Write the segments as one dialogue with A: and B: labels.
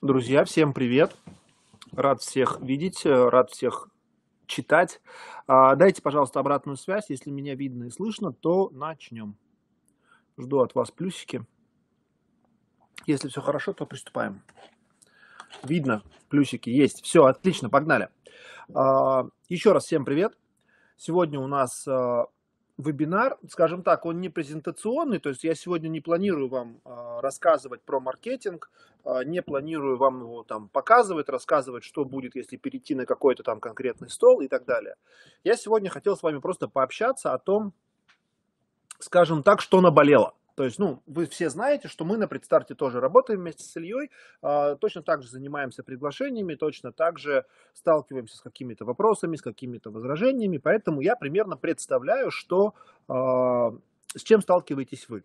A: Друзья, всем привет! Рад всех видеть, э, рад всех читать. А, дайте, пожалуйста, обратную связь. Если меня видно и слышно, то начнем. Жду от вас плюсики. Если все хорошо, то приступаем. Видно, плюсики есть. Все, отлично, погнали. А, Еще раз всем привет. Сегодня у нас э, вебинар, скажем так, он не презентационный, то есть я сегодня не планирую вам а, рассказывать про маркетинг, а, не планирую вам его там показывать, рассказывать, что будет, если перейти на какой-то там конкретный стол и так далее. Я сегодня хотел с вами просто пообщаться о том, скажем так, что наболело. То есть, ну, вы все знаете, что мы на предстарте тоже работаем вместе с Ильей, а, точно так же занимаемся приглашениями, точно так же сталкиваемся с какими-то вопросами, с какими-то возражениями, поэтому я примерно представляю, что, а, с чем сталкиваетесь вы.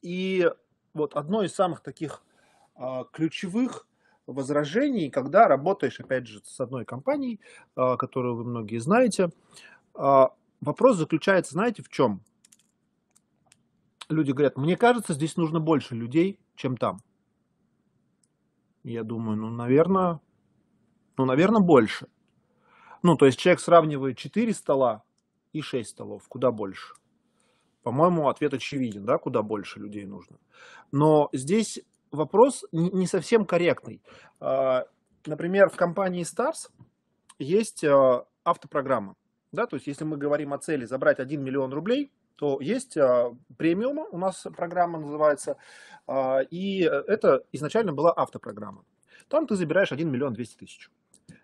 A: И вот одно из самых таких а, ключевых возражений, когда работаешь, опять же, с одной компанией, которую вы многие знаете. Вопрос заключается, знаете, в чем? люди говорят, мне кажется, здесь нужно больше людей, чем там. Я думаю, ну, наверное, ну, наверное, больше. Ну, то есть человек сравнивает 4 стола и 6 столов, куда больше. По-моему, ответ очевиден, да, куда больше людей нужно. Но здесь вопрос не совсем корректный. А, например, в компании Stars есть а, автопрограмма. Да, то есть если мы говорим о цели забрать 1 миллион рублей, то есть а, премиум, у нас программа называется, а, и э, это изначально была автопрограмма. Там ты забираешь 1 миллион 200 тысяч.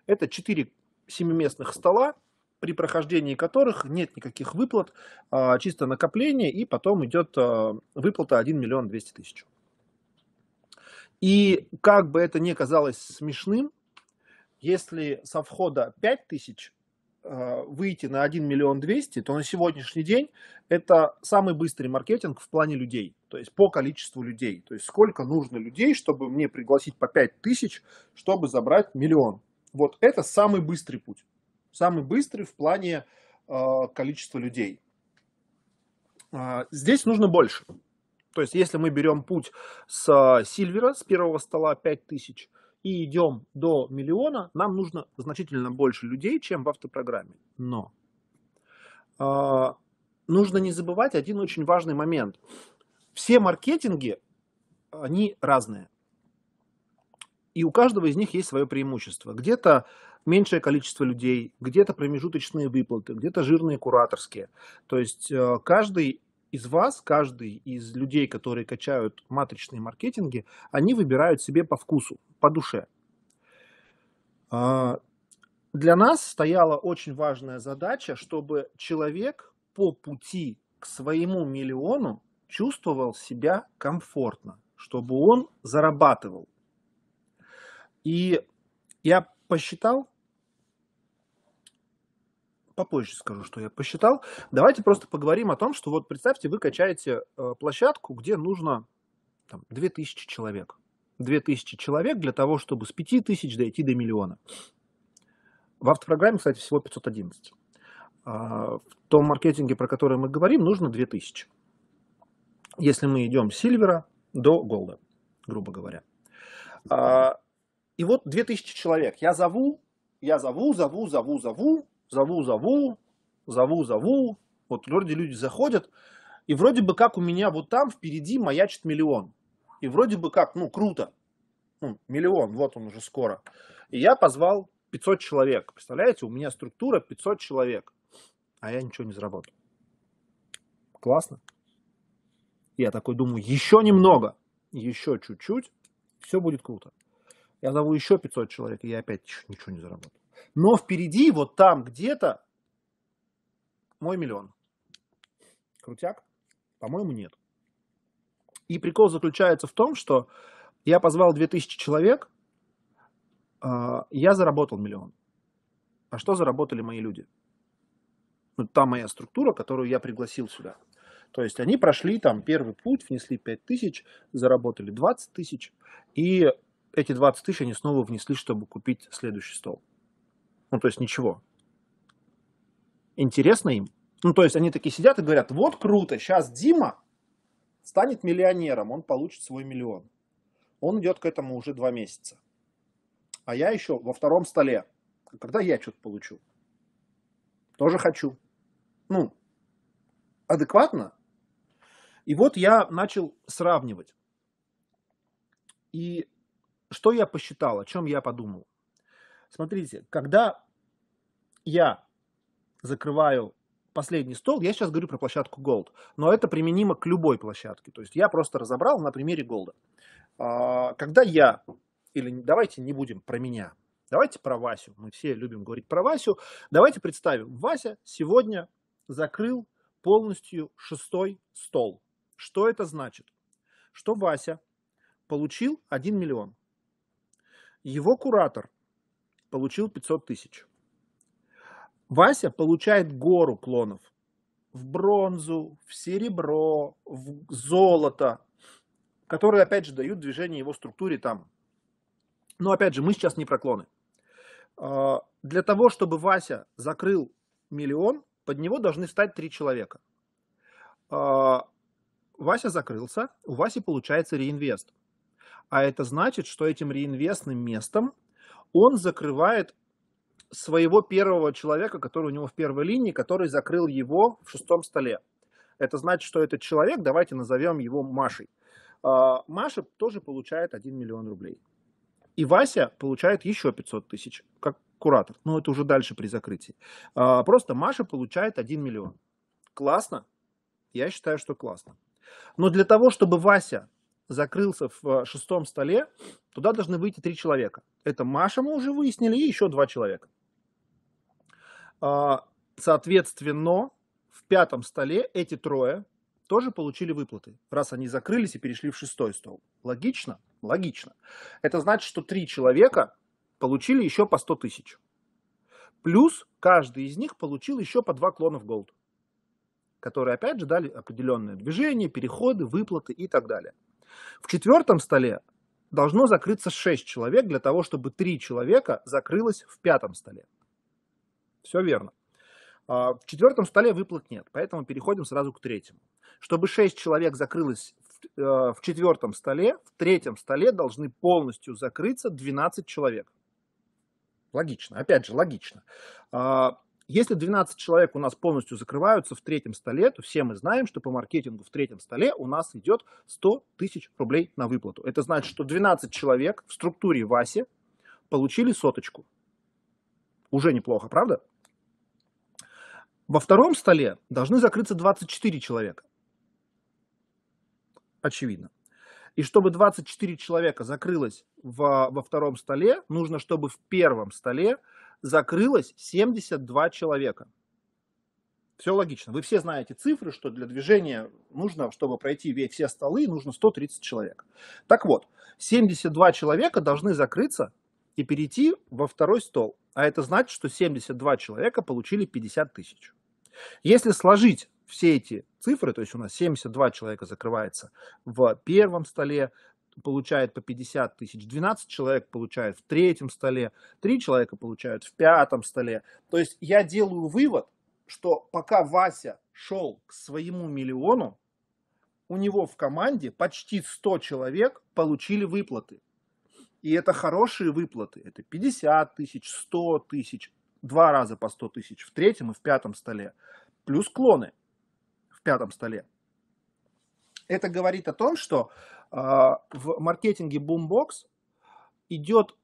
A: Это 4 семиместных стола, при прохождении которых нет никаких выплат, а, чисто накопление, и потом идет выплата 1 миллион 200 тысяч. И как бы это ни казалось смешным, если со входа 5 тысяч а, выйти на 1 миллион 200, то на сегодняшний день это самый быстрый маркетинг в плане людей, то есть по количеству людей. То есть сколько нужно людей, чтобы мне пригласить по 5 тысяч, чтобы забрать миллион. Вот это самый быстрый путь. Самый быстрый в плане э, количества людей. Э, здесь нужно больше. То есть если мы берем путь с Сильвера, с первого стола 5 тысяч – и идем до миллиона, нам нужно значительно больше людей, чем в автопрограмме. Но э, нужно не забывать один очень важный момент. Все маркетинги, они разные. И у каждого из них есть свое преимущество. Где-то меньшее количество людей, где-то промежуточные выплаты, где-то жирные кураторские. То есть э, каждый из вас, каждый из людей, которые качают матричные маркетинги, они выбирают себе по вкусу, по душе. А, для нас стояла очень важная задача, чтобы человек по пути к своему миллиону чувствовал себя комфортно, чтобы он зарабатывал. И я посчитал, попозже скажу, что я посчитал. Давайте просто поговорим о том, что вот представьте, вы качаете э, площадку, где нужно там, 2000 человек. 2000 человек для того, чтобы с 5000 дойти до миллиона. В автопрограмме, кстати, всего 511. А, в том маркетинге, про который мы говорим, нужно 2000. Если мы идем с сильвера до голда, грубо говоря. А, и вот 2000 человек. Я зову, я зову, зову, зову, зову, зову-зову, зову-зову. Вот вроде люди заходят, и вроде бы как у меня вот там впереди маячит миллион. И вроде бы как, ну, круто. Ну, миллион, вот он уже скоро. И я позвал 500 человек. Представляете, у меня структура 500 человек. А я ничего не заработал. Классно. Я такой думаю, еще немного, еще чуть-чуть, все будет круто. Я зову еще 500 человек, и я опять ничего не заработал. Но впереди, вот там где-то, мой миллион. Крутяк? По-моему, нет. И прикол заключается в том, что я позвал 2000 человек, а, я заработал миллион. А что заработали мои люди? Ну, та моя структура, которую я пригласил сюда. То есть они прошли там первый путь, внесли 5 тысяч, заработали 20 тысяч, и эти 20 тысяч они снова внесли, чтобы купить следующий стол. Ну, то есть ничего. Интересно им? Ну, то есть они такие сидят и говорят, вот круто, сейчас Дима станет миллионером, он получит свой миллион. Он идет к этому уже два месяца. А я еще во втором столе. Когда я что-то получу? Тоже хочу. Ну, адекватно? И вот я начал сравнивать. И что я посчитал, о чем я подумал? Смотрите, когда я закрываю последний стол, я сейчас говорю про площадку Gold, но это применимо к любой площадке. То есть я просто разобрал на примере Gold. А, когда я, или давайте не будем про меня, давайте про Васю. Мы все любим говорить про Васю. Давайте представим, Вася сегодня закрыл полностью шестой стол. Что это значит? Что Вася получил 1 миллион. Его куратор получил 500 тысяч. Вася получает гору клонов в бронзу, в серебро, в золото, которые, опять же, дают движение его структуре там. Но, опять же, мы сейчас не про клоны. А, для того, чтобы Вася закрыл миллион, под него должны встать три человека. А, Вася закрылся, у Васи получается реинвест. А это значит, что этим реинвестным местом он закрывает своего первого человека, который у него в первой линии, который закрыл его в шестом столе. Это значит, что этот человек, давайте назовем его Машей. А, Маша тоже получает 1 миллион рублей. И Вася получает еще 500 тысяч, как куратор. Но это уже дальше при закрытии. А, просто Маша получает 1 миллион. Классно? Я считаю, что классно. Но для того, чтобы Вася закрылся в э, шестом столе, туда должны выйти три человека. Это Маша, мы уже выяснили, и еще два человека. А, соответственно, в пятом столе эти трое тоже получили выплаты, раз они закрылись и перешли в шестой стол. Логично? Логично. Это значит, что три человека получили еще по 100 тысяч. Плюс каждый из них получил еще по два клона в голд, которые опять же дали определенные движения, переходы, выплаты и так далее. В четвертом столе должно закрыться 6 человек для того, чтобы 3 человека закрылось в пятом столе. Все верно. А, в четвертом столе выплат нет, поэтому переходим сразу к третьему. Чтобы 6 человек закрылось э, в четвертом столе, в третьем столе должны полностью закрыться 12 человек. Логично, опять же, логично. А, если 12 человек у нас полностью закрываются в третьем столе, то все мы знаем, что по маркетингу в третьем столе у нас идет 100 тысяч рублей на выплату. Это значит, что 12 человек в структуре Васи получили соточку. Уже неплохо, правда? Во втором столе должны закрыться 24 человека. Очевидно. И чтобы 24 человека закрылось во, во втором столе, нужно, чтобы в первом столе закрылось 72 человека. Все логично. Вы все знаете цифры, что для движения нужно, чтобы пройти все столы, нужно 130 человек. Так вот, 72 человека должны закрыться и перейти во второй стол. А это значит, что 72 человека получили 50 тысяч. Если сложить все эти цифры, то есть у нас 72 человека закрывается в первом столе, получает по 50 тысяч, 12 человек получают в третьем столе, 3 человека получают в пятом столе. То есть я делаю вывод, что пока Вася шел к своему миллиону, у него в команде почти 100 человек получили выплаты. И это хорошие выплаты. Это 50 тысяч, 100 тысяч, два раза по 100 тысяч в третьем и в пятом столе. Плюс клоны в пятом столе. Это говорит о том, что а, в маркетинге Boombox идет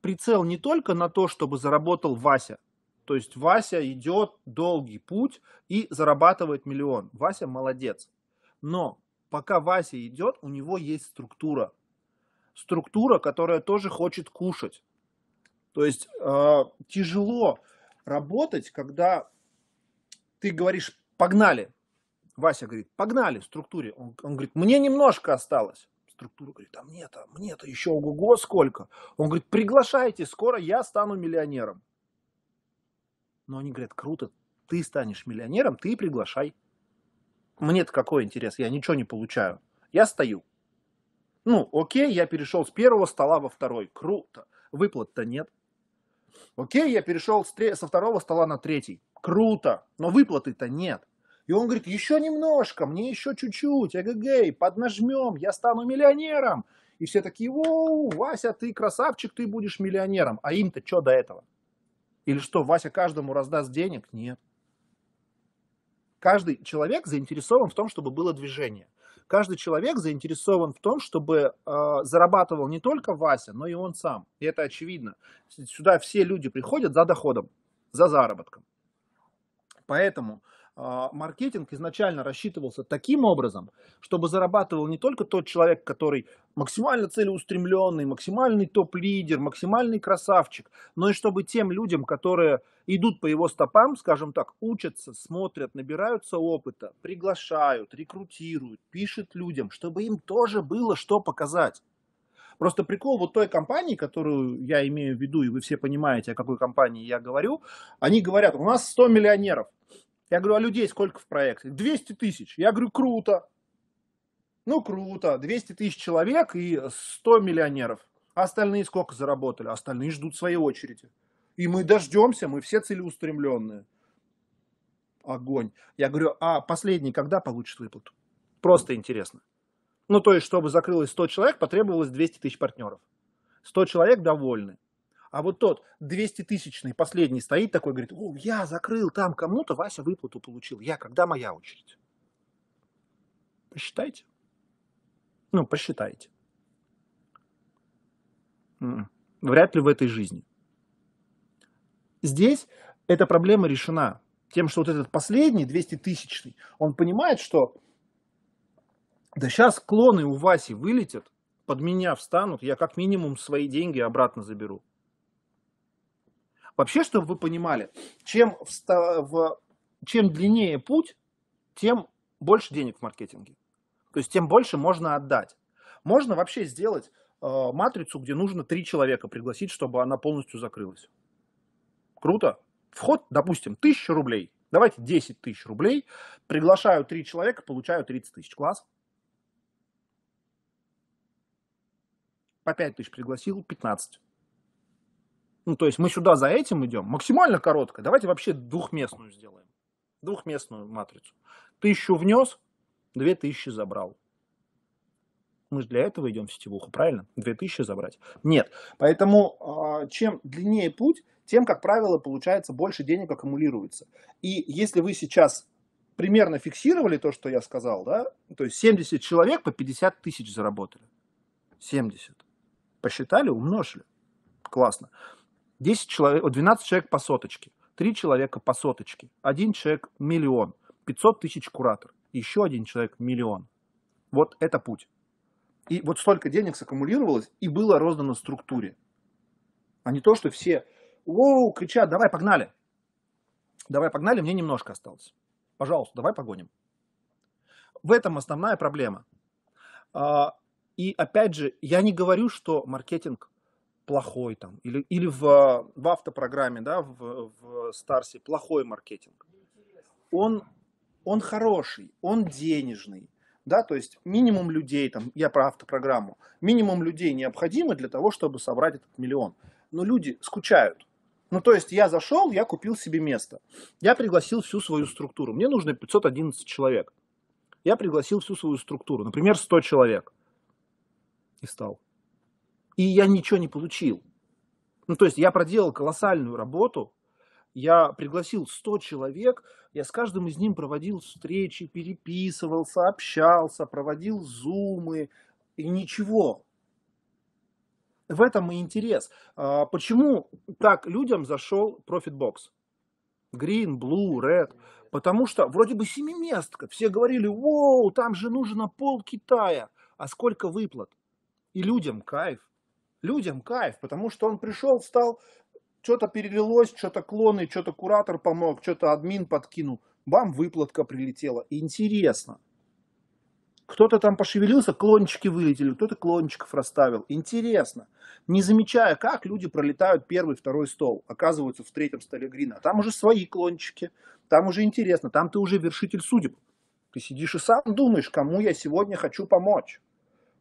A: прицел не только на то, чтобы заработал Вася. То есть Вася идет долгий путь и зарабатывает миллион. Вася молодец. Но пока Вася идет, у него есть структура. Структура, которая тоже хочет кушать. То есть э, тяжело работать, когда ты говоришь, погнали, Вася говорит, погнали в структуре. Он, он говорит, мне немножко осталось. Структура говорит, а мне-то, мне-то еще ого-го сколько. Он говорит, приглашайте, скоро я стану миллионером. Но они говорят, круто, ты станешь миллионером, ты приглашай. Мне-то какой интерес, я ничего не получаю. Я стою. Ну, окей, я перешел с первого стола во второй. Круто. Выплат-то нет. Окей, я перешел со второго стола на третий. Круто. Но выплаты-то нет. И он говорит, еще немножко, мне еще чуть-чуть, эгэгэй, поднажмем, я стану миллионером. И все такие, воу, Вася, ты красавчик, ты будешь миллионером. А им-то что до этого? Или что, Вася каждому раздаст денег? Нет. Каждый человек заинтересован в том, чтобы было движение. Каждый человек заинтересован в том, чтобы э, зарабатывал не только Вася, но и он сам. И это очевидно. Сюда все люди приходят за доходом, за заработком. Поэтому а, маркетинг изначально рассчитывался таким образом, чтобы зарабатывал не только тот человек, который максимально целеустремленный, максимальный топ-лидер, максимальный красавчик, но и чтобы тем людям, которые идут по его стопам, скажем так, учатся, смотрят, набираются опыта, приглашают, рекрутируют, пишут людям, чтобы им тоже было что показать. Просто прикол вот той компании, которую я имею в виду, и вы все понимаете, о какой компании я говорю, они говорят, у нас 100 миллионеров. Я говорю, а людей сколько в проекте? 200 тысяч. Я говорю, круто. Ну, круто. 200 тысяч человек и 100 миллионеров. А остальные сколько заработали? Остальные ждут своей очереди. И мы дождемся, мы все целеустремленные. Огонь. Я говорю, а последний когда получит выплату? Просто интересно. Ну, то есть, чтобы закрылось 100 человек, потребовалось 200 тысяч партнеров. 100 человек довольны. А вот тот 200-тысячный последний стоит такой, говорит, о, я закрыл там кому-то, Вася выплату получил. Я, когда моя очередь? Посчитайте. Ну, посчитайте. М-м. Вряд ли в этой жизни. Здесь эта проблема решена тем, что вот этот последний, 200-тысячный, он понимает, что да сейчас клоны у Васи вылетят, под меня встанут, я как минимум свои деньги обратно заберу. Вообще, чтобы вы понимали, чем, в, чем длиннее путь, тем больше денег в маркетинге. То есть тем больше можно отдать. Можно вообще сделать э, матрицу, где нужно три человека пригласить, чтобы она полностью закрылась. Круто. Вход, допустим, 1000 рублей. Давайте 10 тысяч рублей. Приглашаю три человека, получаю 30 тысяч. Класс. По 5 тысяч пригласил, 15. Ну, то есть мы сюда за этим идем. Максимально короткая. Давайте вообще двухместную сделаем. Двухместную матрицу. Тысячу внес, две тысячи забрал. Мы же для этого идем в сетевуху, правильно? Две тысячи забрать. Нет. Поэтому а, чем длиннее путь, тем, как правило, получается больше денег аккумулируется. И если вы сейчас примерно фиксировали то, что я сказал, да, то есть 70 человек по 50 тысяч заработали. 70. Посчитали, умножили. Классно. 10 человек, 12 человек по соточке, 3 человека по соточке, 1 человек миллион, 500 тысяч куратор, еще один человек миллион. Вот это путь. И вот столько денег саккумулировалось и было роздано структуре. А не то, что все «Воу!» кричат «Давай, погнали!» «Давай, погнали!» Мне немножко осталось. Пожалуйста, давай погоним. В этом основная проблема. А, и опять же, я не говорю, что маркетинг плохой там, или, или в, в автопрограмме, да, в, в Старсе плохой маркетинг. Он, он хороший, он денежный, да, то есть минимум людей, там, я про автопрограмму, минимум людей необходимо для того, чтобы собрать этот миллион. Но люди скучают. Ну, то есть я зашел, я купил себе место. Я пригласил всю свою структуру. Мне нужно 511 человек. Я пригласил всю свою структуру, например, 100 человек. И стал и я ничего не получил. Ну, то есть я проделал колоссальную работу, я пригласил 100 человек, я с каждым из ним проводил встречи, переписывался, общался, проводил зумы, и ничего. В этом и интерес. А, почему так людям зашел ProfitBox? Green, Blue, Red. Потому что вроде бы семиместка. Все говорили, вау, там же нужно пол Китая. А сколько выплат? И людям кайф людям кайф, потому что он пришел, стал, что-то перелилось, что-то клоны, что-то куратор помог, что-то админ подкинул. Бам, выплатка прилетела. Интересно. Кто-то там пошевелился, клончики вылетели, кто-то клончиков расставил. Интересно. Не замечая, как люди пролетают первый, второй стол, оказываются в третьем столе грина. там уже свои клончики, там уже интересно, там ты уже вершитель судеб. Ты сидишь и сам думаешь, кому я сегодня хочу помочь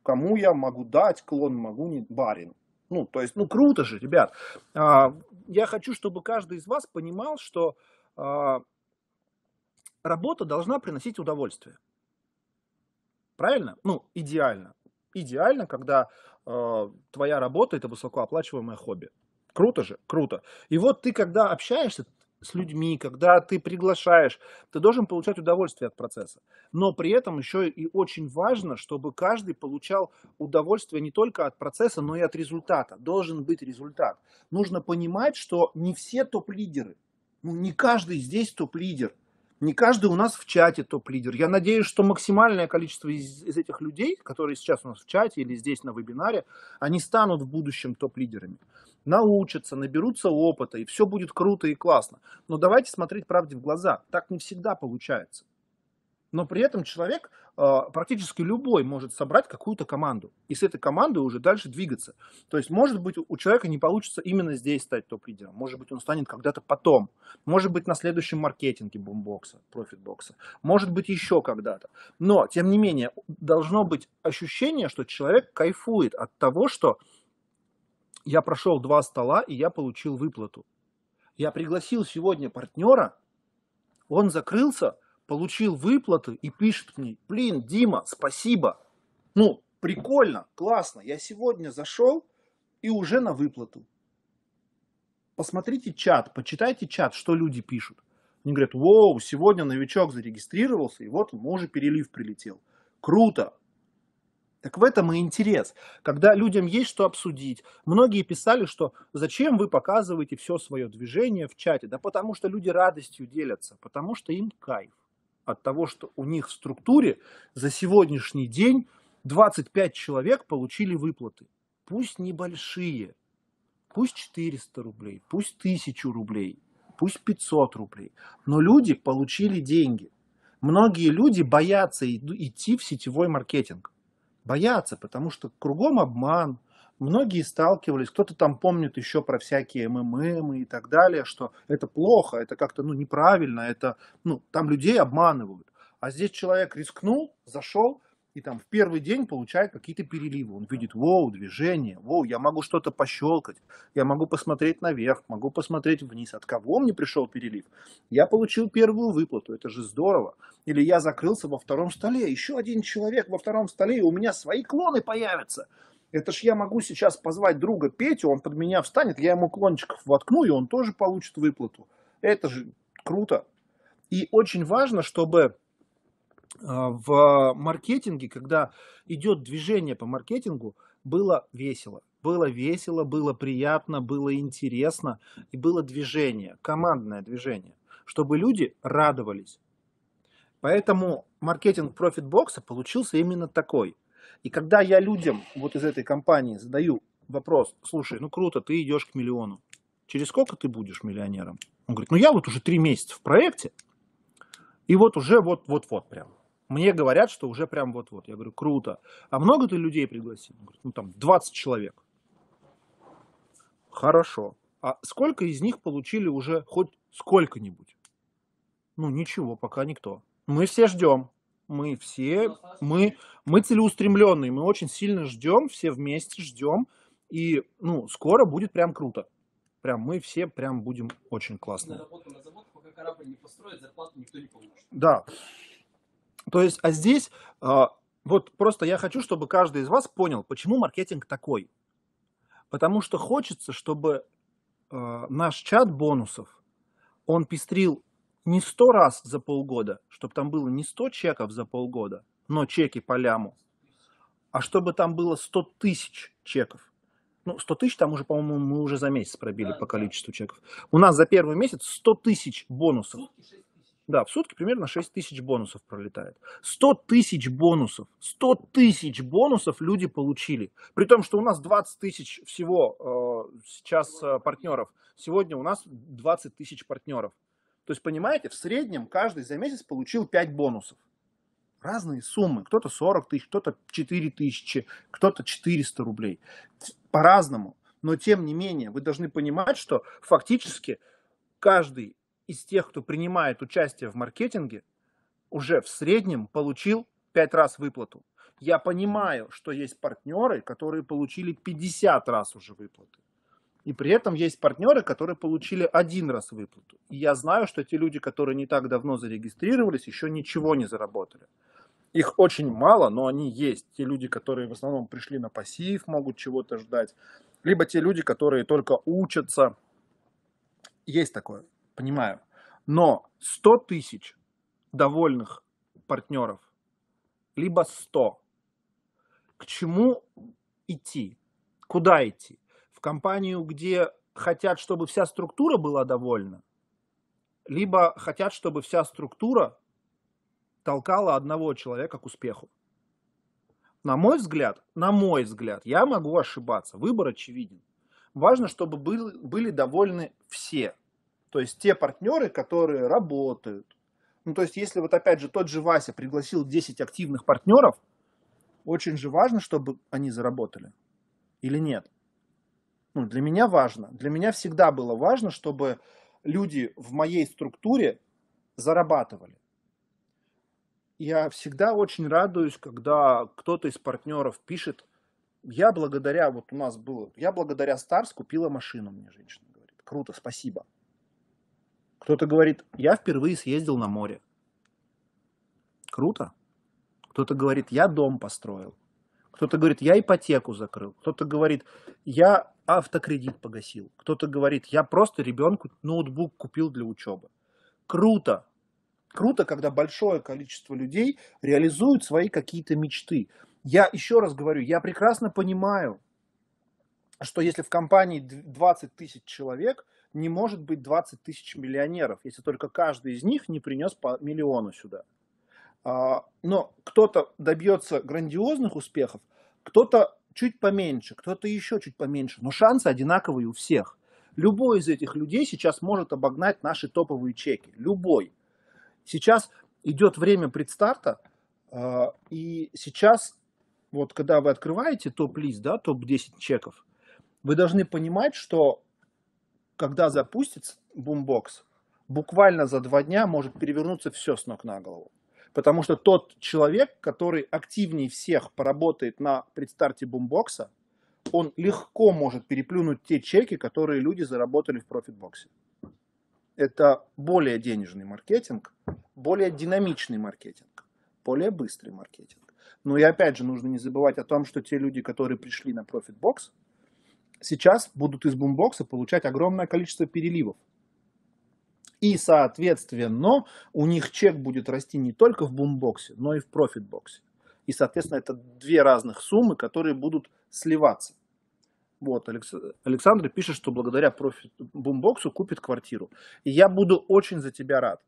A: кому я могу дать клон, могу не барин. Ну, то есть, ну, круто же, ребят. А, я хочу, чтобы каждый из вас понимал, что а, работа должна приносить удовольствие. Правильно? Ну, идеально. Идеально, когда э, твоя работа это высокооплачиваемое хобби. Круто же, круто. И вот ты, когда общаешься, с людьми, когда ты приглашаешь, ты должен получать удовольствие от процесса. Но при этом еще и очень важно, чтобы каждый получал удовольствие не только от процесса, но и от результата. Должен быть результат. Нужно понимать, что не все топ-лидеры. Ну, не каждый здесь топ-лидер. Не каждый у нас в чате топ-лидер. Я надеюсь, что максимальное количество из, из этих людей, которые сейчас у нас в чате или здесь на вебинаре, они станут в будущем топ-лидерами. Научатся, наберутся опыта, и все будет круто и классно. Но давайте смотреть правде в глаза. Так не всегда получается но при этом человек а, практически любой может собрать какую-то команду и с этой командой уже дальше двигаться. То есть, может быть, у человека не получится именно здесь стать топ-лидером, может быть, он станет когда-то потом, может быть, на следующем маркетинге бумбокса, профитбокса, может быть, еще когда-то. Но, тем не менее, должно быть ощущение, что человек кайфует от того, что я прошел два стола и я получил выплату. Я пригласил сегодня партнера, он закрылся, получил выплаты и пишет мне, блин, Дима, спасибо. Ну, прикольно, классно, я сегодня зашел и уже на выплату. Посмотрите чат, почитайте чат, что люди пишут. Они говорят, воу, сегодня новичок зарегистрировался, и вот ему уже перелив прилетел. Круто, так в этом и интерес, когда людям есть что обсудить. Многие писали, что зачем вы показываете все свое движение в чате? Да потому что люди радостью делятся, потому что им кайф от того, что у них в структуре за сегодняшний день 25 человек получили выплаты. Пусть небольшие, пусть 400 рублей, пусть 1000 рублей, пусть 500 рублей, но люди получили деньги. Многие люди боятся идти в сетевой маркетинг. Боятся, потому что кругом обман – многие сталкивались, кто-то там помнит еще про всякие МММ и так далее, что это плохо, это как-то ну, неправильно, это, ну, там людей обманывают. А здесь человек рискнул, зашел, и там в первый день получает какие-то переливы. Он видит, воу, движение, воу, я могу что-то пощелкать, я могу посмотреть наверх, могу посмотреть вниз. От кого мне пришел перелив? Я получил первую выплату, это же здорово. Или я закрылся во втором столе, еще один человек во втором столе, и у меня свои клоны появятся. Это ж я могу сейчас позвать друга Петю, он под меня встанет, я ему клончиков воткну, и он тоже получит выплату. Это же круто. И очень важно, чтобы э, в маркетинге, когда идет движение по маркетингу, было весело. Было весело, было приятно, было интересно, и было движение, командное движение, чтобы люди радовались. Поэтому маркетинг профит бокса получился именно такой. И когда я людям вот из этой компании задаю вопрос, слушай, ну круто, ты идешь к миллиону, через сколько ты будешь миллионером? Он говорит, ну я вот уже три месяца в проекте, и вот уже вот-вот-вот прям. Мне говорят, что уже прям вот-вот. Я говорю, круто. А много ты людей пригласил? Он говорит, ну там 20 человек. Хорошо. А сколько из них получили уже хоть сколько-нибудь? Ну ничего, пока никто. Мы все ждем мы все, мы, мы целеустремленные, мы очень сильно ждем, все вместе ждем, и, ну, скоро будет прям круто. Прям мы все прям будем очень классно. Да. То есть, а здесь, а, вот просто я хочу, чтобы каждый из вас понял, почему маркетинг такой. Потому что хочется, чтобы а, наш чат бонусов, он пестрил не сто раз за полгода, чтобы там было не сто чеков за полгода, но чеки по ляму, а чтобы там было 100 тысяч чеков. Ну, 100 тысяч там уже, по-моему, мы уже за месяц пробили да, по количеству да. чеков. У нас за первый месяц 100 тысяч бонусов. В да, в сутки примерно 6 тысяч бонусов пролетает. 100 тысяч бонусов. 100 тысяч бонусов люди получили. При том, что у нас 20 тысяч всего э, сейчас э, партнеров. Сегодня у нас 20 тысяч партнеров. То есть, понимаете, в среднем каждый за месяц получил 5 бонусов. Разные суммы. Кто-то 40 тысяч, кто-то 4 тысячи, кто-то 400 рублей. По-разному. Но, тем не менее, вы должны понимать, что фактически каждый из тех, кто принимает участие в маркетинге, уже в среднем получил 5 раз выплату. Я понимаю, что есть партнеры, которые получили 50 раз уже выплаты. И при этом есть партнеры, которые получили один раз выплату. И я знаю, что те люди, которые не так давно зарегистрировались, еще ничего не заработали. Их очень мало, но они есть. Те люди, которые в основном пришли на пассив, могут чего-то ждать. Либо те люди, которые только учатся. Есть такое, понимаю. Но 100 тысяч довольных партнеров, либо 100. К чему идти? Куда идти? компанию, где хотят, чтобы вся структура была довольна, либо хотят, чтобы вся структура толкала одного человека к успеху. На мой взгляд, на мой взгляд, я могу ошибаться, выбор очевиден. Важно, чтобы был, были довольны все. То есть те партнеры, которые работают. Ну, то есть если вот опять же тот же Вася пригласил 10 активных партнеров, очень же важно, чтобы они заработали или нет ну, для меня важно. Для меня всегда было важно, чтобы люди в моей структуре зарабатывали. Я всегда очень радуюсь, когда кто-то из партнеров пишет, я благодаря, вот у нас было, я благодаря Старс купила машину, мне женщина говорит. Круто, спасибо. Кто-то говорит, я впервые съездил на море. Круто. Кто-то говорит, я дом построил. Кто-то говорит, я ипотеку закрыл. Кто-то говорит, я автокредит погасил. Кто-то говорит, я просто ребенку ноутбук купил для учебы. Круто. Круто, когда большое количество людей реализуют свои какие-то мечты. Я еще раз говорю, я прекрасно понимаю, что если в компании 20 тысяч человек, не может быть 20 тысяч миллионеров, если только каждый из них не принес по миллиону сюда. А, но кто-то добьется грандиозных успехов, кто-то чуть поменьше, кто-то еще чуть поменьше, но шансы одинаковые у всех. Любой из этих людей сейчас может обогнать наши топовые чеки. Любой. Сейчас идет время предстарта, а, и сейчас, вот когда вы открываете топ-лист, да, топ-10 чеков, вы должны понимать, что когда запустится бумбокс, буквально за два дня может перевернуться все с ног на голову. Потому что тот человек, который активнее всех поработает на предстарте бумбокса, он легко может переплюнуть те чеки, которые люди заработали в профитбоксе. Это более денежный маркетинг, более динамичный маркетинг, более быстрый маркетинг. Но и опять же нужно не забывать о том, что те люди, которые пришли на профитбокс, сейчас будут из бумбокса получать огромное количество переливов. И, соответственно, у них чек будет расти не только в бумбоксе, но и в профитбоксе. И, соответственно, это две разных суммы, которые будут сливаться. Вот, Александр пишет, что благодаря профит бумбоксу купит квартиру. И я буду очень за тебя рад.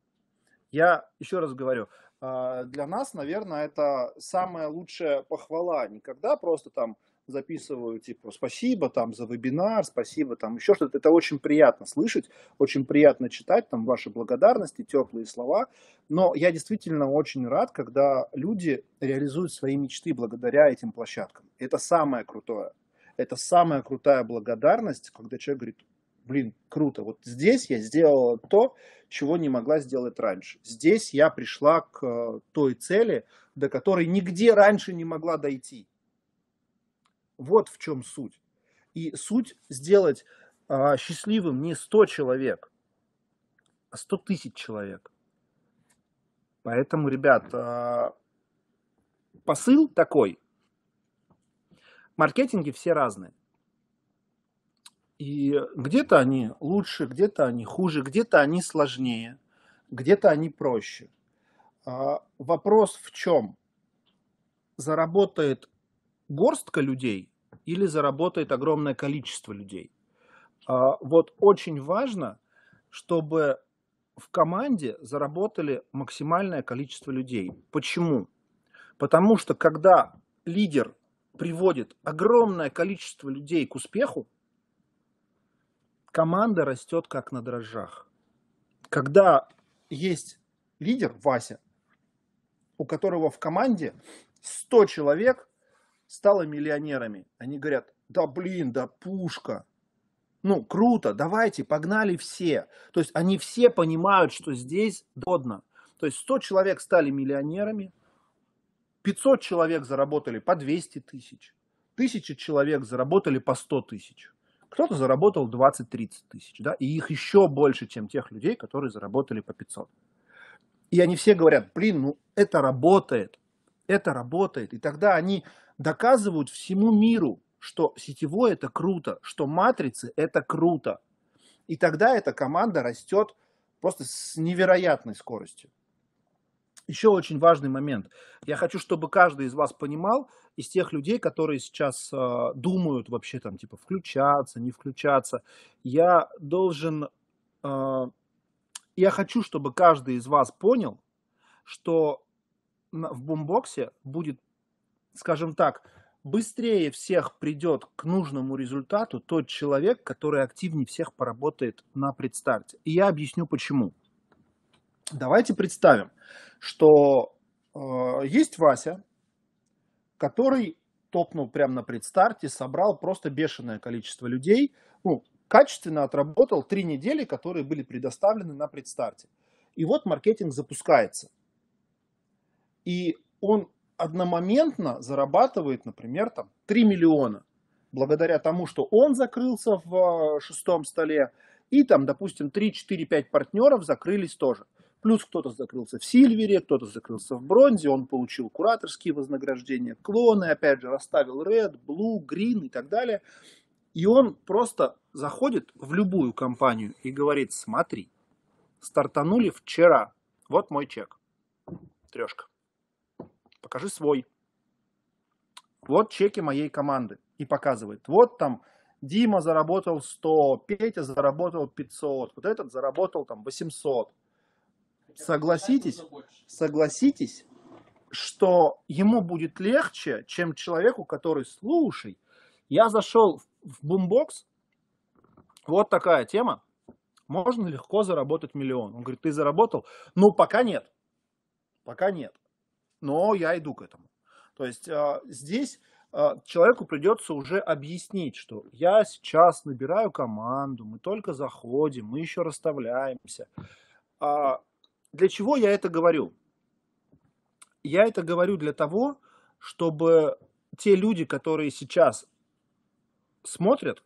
A: Я еще раз говорю, а, для нас, наверное, это самая лучшая похвала. Никогда просто там записываю, типа, спасибо там за вебинар, спасибо там еще что-то. Это очень приятно слышать, очень приятно читать там ваши благодарности, теплые слова. Но я действительно очень рад, когда люди реализуют свои мечты благодаря этим площадкам. Это самое крутое. Это самая крутая благодарность, когда человек говорит, блин, круто, вот здесь я сделала то, чего не могла сделать раньше. Здесь я пришла к э, той цели, до которой нигде раньше не могла дойти. Вот в чем суть. И суть сделать а, счастливым не 100 человек, а 100 тысяч человек. Поэтому, ребят, а, посыл такой. Маркетинги все разные. И где-то они лучше, где-то они хуже, где-то они сложнее, где-то они проще. А, вопрос в чем? Заработает горстка людей или заработает огромное количество людей. А, вот очень важно, чтобы в команде заработали максимальное количество людей. Почему? Потому что когда лидер приводит огромное количество людей к успеху, команда растет как на дрожжах. Когда есть лидер, Вася, у которого в команде 100 человек, стала миллионерами. Они говорят, да блин, да пушка. Ну, круто, давайте, погнали все. То есть они все понимают, что здесь додно. То есть 100 человек стали миллионерами, 500 человек заработали по 200 тысяч, 1000 человек заработали по 100 тысяч. Кто-то заработал 20-30 тысяч, да, и их еще больше, чем тех людей, которые заработали по 500. И они все говорят, блин, ну это работает, это работает. И тогда они доказывают всему миру, что сетевое это круто, что матрицы это круто. И тогда эта команда растет просто с невероятной скоростью. Еще очень важный момент. Я хочу, чтобы каждый из вас понимал, из тех людей, которые сейчас э, думают вообще там, типа, включаться, не включаться, я должен, э, я хочу, чтобы каждый из вас понял, что в бумбоксе будет скажем так, быстрее всех придет к нужному результату тот человек, который активнее всех поработает на предстарте. И я объясню почему. Давайте представим, что э, есть Вася, который топнул прямо на предстарте, собрал просто бешеное количество людей, ну, качественно отработал три недели, которые были предоставлены на предстарте. И вот маркетинг запускается. И он одномоментно зарабатывает, например, там 3 миллиона, благодаря тому, что он закрылся в э, шестом столе, и там, допустим, 3-4-5 партнеров закрылись тоже. Плюс кто-то закрылся в Сильвере, кто-то закрылся в бронзе, он получил кураторские вознаграждения, клоны, опять же, расставил Red, Blue, Green и так далее. И он просто заходит в любую компанию и говорит, смотри, стартанули вчера, вот мой чек, трешка покажи свой. Вот чеки моей команды. И показывает. Вот там Дима заработал 100, Петя заработал 500, вот этот заработал там 800. Согласитесь, согласитесь, что ему будет легче, чем человеку, который, слушай, я зашел в бумбокс, вот такая тема, можно легко заработать миллион. Он говорит, ты заработал? Ну, пока нет. Пока нет но я иду к этому. То есть а, здесь а, человеку придется уже объяснить, что я сейчас набираю команду, мы только заходим, мы еще расставляемся. А, для чего я это говорю? Я это говорю для того, чтобы те люди, которые сейчас смотрят,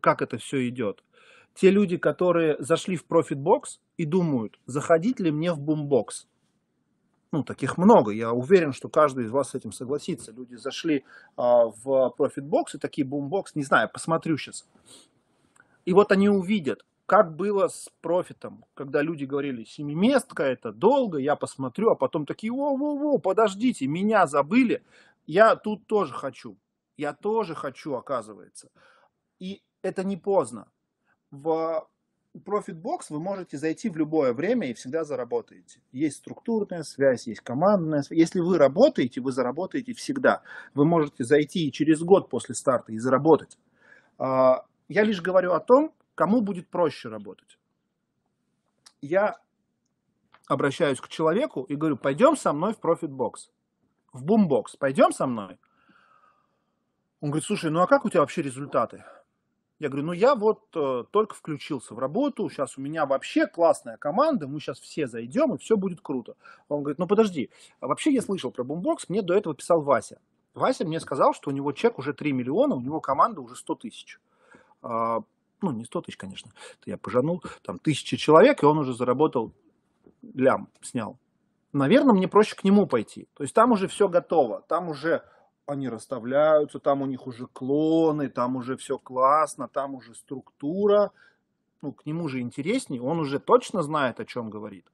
A: как это все идет, те люди, которые зашли в Profitbox и думают, заходить ли мне в Boombox – ну, таких много. Я уверен, что каждый из вас с этим согласится. Люди зашли а, в ProfitBox и такие бумбокс, не знаю, посмотрю сейчас. И вот они увидят, как было с профитом, когда люди говорили, семиместка это долго, я посмотрю, а потом такие, о-о-о, подождите, меня забыли, я тут тоже хочу, я тоже хочу, оказывается. И это не поздно. В ProfitBox вы можете зайти в любое время и всегда заработаете. Есть структурная связь, есть командная связь. Если вы работаете, вы заработаете всегда. Вы можете зайти и через год после старта и заработать. А, я лишь говорю о том, кому будет проще работать. Я обращаюсь к человеку и говорю, пойдем со мной в ProfitBox, в Boombox, пойдем со мной. Он говорит, слушай, ну а как у тебя вообще результаты? Я говорю, ну я вот э, только включился в работу, сейчас у меня вообще классная команда, мы сейчас все зайдем и все будет круто. Он говорит, ну подожди, а вообще я слышал про бумбокс, мне до этого писал Вася. Вася мне сказал, что у него чек уже 3 миллиона, у него команда уже 100 тысяч. А, ну, не 100 тысяч, конечно, я пожанул, там тысячи человек, и он уже заработал лям, снял. Наверное, мне проще к нему пойти. То есть там уже все готово, там уже они расставляются, там у них уже клоны, там уже все классно, там уже структура. Ну, к нему же интереснее, он уже точно знает, о чем говорит.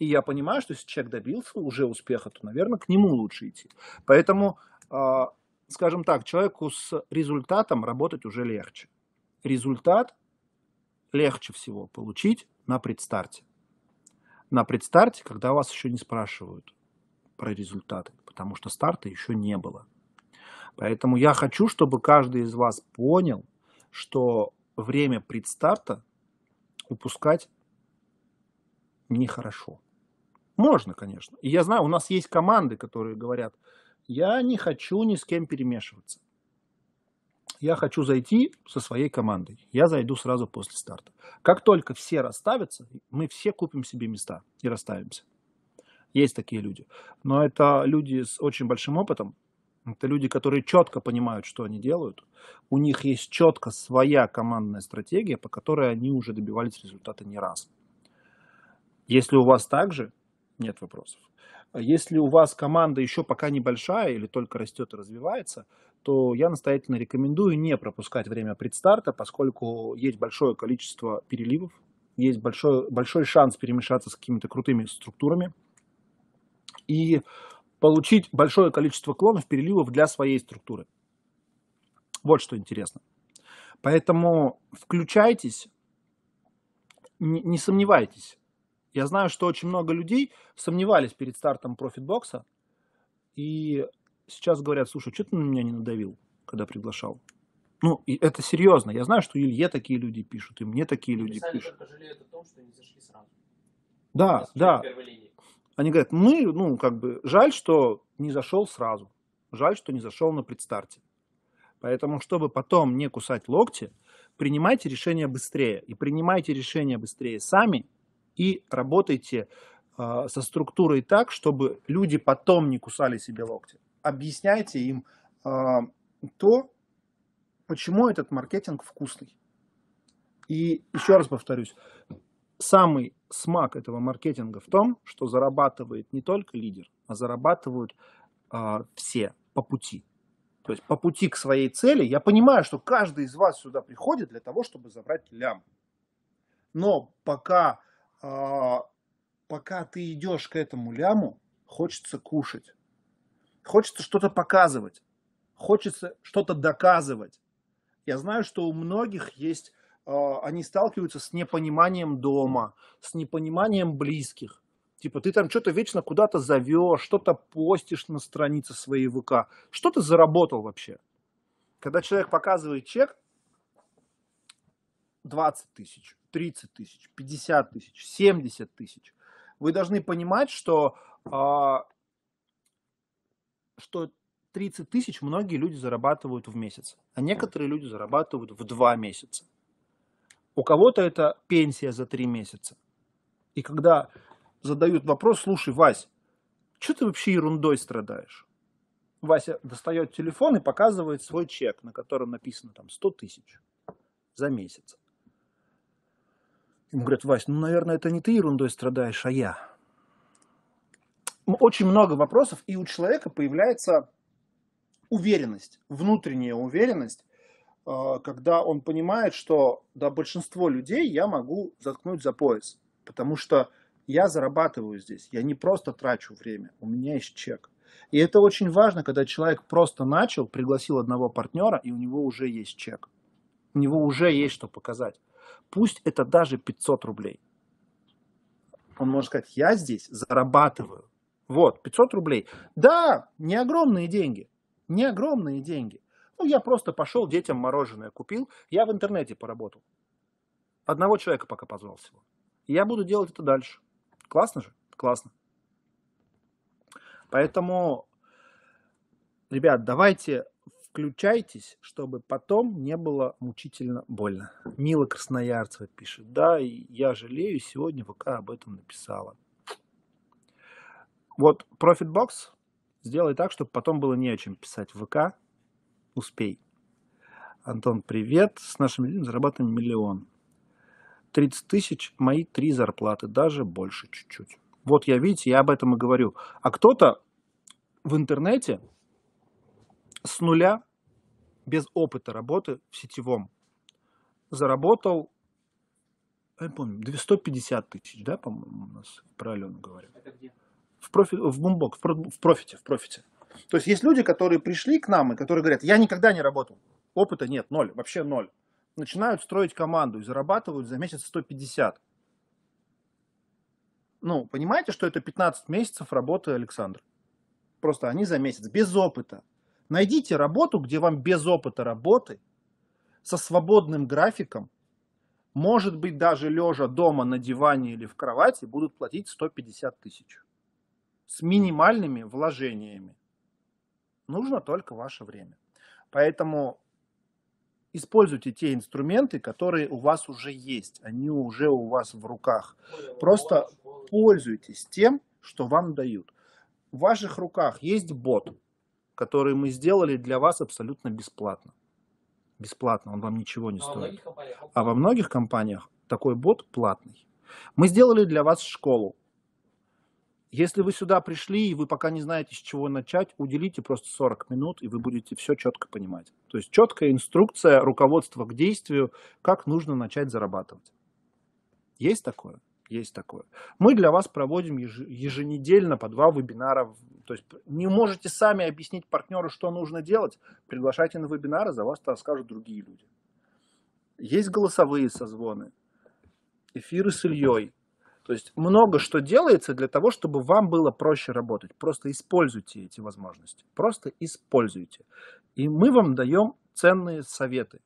A: И я понимаю, что если человек добился уже успеха, то, наверное, к нему лучше идти. Поэтому, а, скажем так, человеку с результатом работать уже легче. Результат легче всего получить на предстарте. На предстарте, когда вас еще не спрашивают про результаты потому что старта еще не было. Поэтому я хочу, чтобы каждый из вас понял, что время предстарта упускать нехорошо. Можно, конечно. И я знаю, у нас есть команды, которые говорят, я не хочу ни с кем перемешиваться. Я хочу зайти со своей командой. Я зайду сразу после старта. Как только все расставятся, мы все купим себе места и расставимся. Есть такие люди. Но это люди с очень большим опытом, это люди, которые четко понимают, что они делают. У них есть четко своя командная стратегия, по которой они уже добивались результата не раз. Если у вас также, нет вопросов. Если у вас команда еще пока небольшая или только растет и развивается, то я настоятельно рекомендую не пропускать время предстарта, поскольку есть большое количество переливов, есть большой, большой шанс перемешаться с какими-то крутыми структурами, и получить большое количество клонов переливов для своей структуры. Вот что интересно. Поэтому включайтесь, не, сомневайтесь. Я знаю, что очень много людей сомневались перед стартом профитбокса и сейчас говорят, слушай, что ты на меня не надавил, когда приглашал? Ну, и это серьезно. Я знаю, что Илье такие люди пишут, и мне такие Вы люди пишут. жалеют о том, что не зашли сразу. Да, да. Они говорят, мы, ну, как бы, жаль, что не зашел сразу. Жаль, что не зашел на предстарте. Поэтому, чтобы потом не кусать локти, принимайте решения быстрее. И принимайте решения быстрее сами, и работайте э, со структурой так, чтобы люди потом не кусали себе локти. Объясняйте им э, то, почему этот маркетинг вкусный. И еще раз повторюсь, самый смак этого маркетинга в том, что зарабатывает не только лидер, а зарабатывают э, все по пути. То есть по пути к своей цели я понимаю, что каждый из вас сюда приходит для того, чтобы забрать лям. Но пока, э, пока ты идешь к этому ляму, хочется кушать, хочется что-то показывать, хочется что-то доказывать. Я знаю, что у многих есть Э, они сталкиваются с непониманием дома, с непониманием близких. Типа, ты там что-то вечно куда-то зовешь, что-то постишь на странице своей ВК. Что ты заработал вообще? Когда человек показывает чек, 20 тысяч, 30 тысяч, 50 тысяч, 70 тысяч, вы должны понимать, что, а, что 30 тысяч многие люди зарабатывают в месяц, а некоторые люди зарабатывают в два месяца. У кого-то это пенсия за три месяца. И когда задают вопрос, слушай, Вась, что ты вообще ерундой страдаешь? Вася достает телефон и показывает свой чек, на котором написано там 100 тысяч за месяц. Ему говорят, Вась, ну, наверное, это не ты ерундой страдаешь, а я. Очень много вопросов, и у человека появляется уверенность, внутренняя уверенность, а, когда он понимает, что да, большинство людей я могу заткнуть за пояс, потому что я зарабатываю здесь, я не просто трачу время, у меня есть чек. И это очень важно, когда человек просто начал, пригласил одного партнера, и у него уже есть чек. У него уже есть что показать. Пусть это даже 500 рублей. Он может сказать, я здесь зарабатываю. Вот, 500 рублей. Да, не огромные деньги. Не огромные деньги. Ну, я просто пошел, детям мороженое купил. Я в интернете поработал. Одного человека пока позвал всего. И я буду делать это дальше. Классно же? Классно. Поэтому, ребят, давайте включайтесь, чтобы потом не было мучительно больно. Мила Красноярцева пишет. Да, и я жалею, сегодня ВК об этом написала. Вот ProfitBox сделай так, чтобы потом было не о чем писать в ВК, успей. Антон, привет. С нашим людьми зарабатываем миллион. 30 тысяч – мои три зарплаты, даже больше чуть-чуть. Вот я, видите, я об этом и говорю. А кто-то в интернете с нуля, без опыта работы в сетевом, заработал, я не помню, 150 тысяч, да, по-моему, у нас про Алену говорят. Это где? В, профи, в бумбок, в, профите, в профите. То есть есть люди, которые пришли к нам и которые говорят, я никогда не работал, опыта нет, ноль, вообще ноль. Начинают строить команду и зарабатывают за месяц 150. Ну, понимаете, что это 15 месяцев работы Александра? Просто они за месяц, без опыта. Найдите работу, где вам без опыта работы, со свободным графиком, может быть, даже лежа дома на диване или в кровати, будут платить 150 тысяч. С минимальными вложениями. Нужно только ваше время. Поэтому используйте те инструменты, которые у вас уже есть, они уже у вас в руках. Просто пользуйтесь тем, что вам дают. В ваших руках есть бот, который мы сделали для вас абсолютно бесплатно. Бесплатно, он вам ничего не стоит. А во а многих компаниях такой бот платный. Мы сделали для вас школу. Если вы сюда пришли и вы пока не знаете, с чего начать, уделите просто 40 минут, и вы будете все четко понимать. То есть четкая инструкция, руководство к действию, как нужно начать зарабатывать. Есть такое? Есть такое. Мы для вас проводим еженедельно по два вебинара. То есть не можете сами объяснить партнеру, что нужно делать, приглашайте на вебинары, за вас расскажут другие люди. Есть голосовые созвоны, эфиры с Ильей, то есть много что делается для того, чтобы вам было проще работать. Просто используйте эти возможности. Просто используйте. И мы вам даем ценные советы.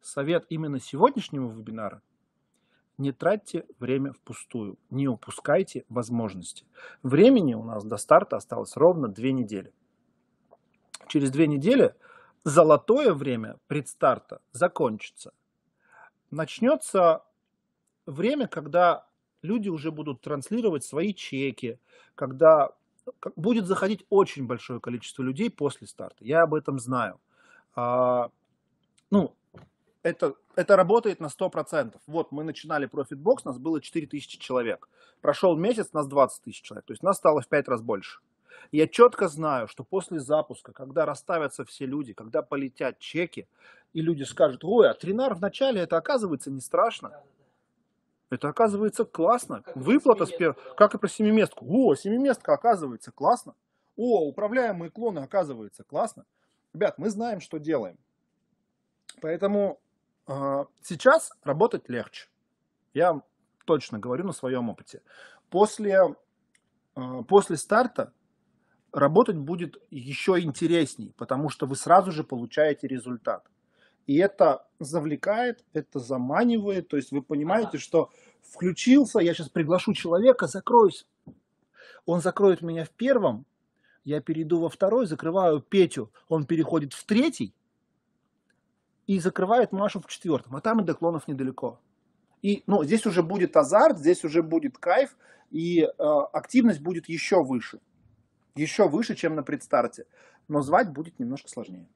A: Совет именно сегодняшнего вебинара не тратьте время впустую, не упускайте возможности. Времени у нас до старта осталось ровно две недели. Через две недели золотое время предстарта закончится. Начнется время, когда люди уже будут транслировать свои чеки, когда ну, будет заходить очень большое количество людей после старта. Я об этом знаю. А, ну, это, это работает на 100%. Вот мы начинали ProfitBox, нас было 4000 человек. Прошел месяц, нас 20 тысяч человек. То есть нас стало в 5 раз больше. Я четко знаю, что после запуска, когда расставятся все люди, когда полетят чеки, и люди скажут, ой, а тринар в начале, это оказывается не страшно. Это оказывается классно. Как Выплата с первого... Как и про семиместку. О, семиместка оказывается классно. О, управляемые клоны оказывается классно. Ребят, мы знаем, что делаем. Поэтому э, сейчас работать легче. Я точно говорю на своем опыте. После, э, после старта работать будет еще интересней, потому что вы сразу же получаете результат. И это завлекает, это заманивает. То есть вы понимаете, ага. что включился, я сейчас приглашу человека, закроюсь. Он закроет меня в первом, я перейду во второй, закрываю Петю, он переходит в третий и закрывает Машу в четвертом. А там и до клонов недалеко. И ну, здесь уже будет азарт, здесь уже будет кайф, и э, активность будет еще выше. Еще выше, чем на предстарте. Но звать будет немножко сложнее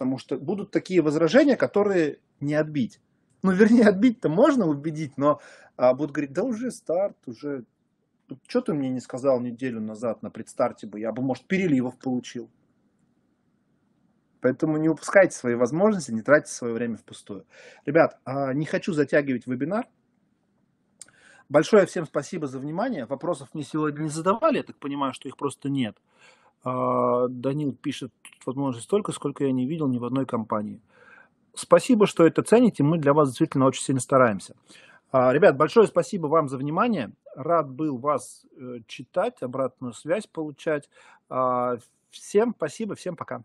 A: потому что будут такие возражения, которые не отбить. Ну, вернее, отбить-то можно убедить, но а, будут говорить, да уже старт, уже... Ну, что ты мне не сказал неделю назад на предстарте бы? Я бы, может, переливов получил. Поэтому не упускайте свои возможности, не тратьте свое время впустую. Ребят, а, не хочу затягивать вебинар. Большое всем спасибо за внимание. Вопросов мне сегодня не задавали, я так понимаю, что их просто нет. А, Данил пишет, возможно столько, сколько я не видел ни в одной компании. Спасибо, что это цените. Мы для вас действительно очень сильно стараемся. А, ребят, большое спасибо вам за внимание. Рад был вас э, читать, обратную связь получать. А, всем спасибо, всем пока.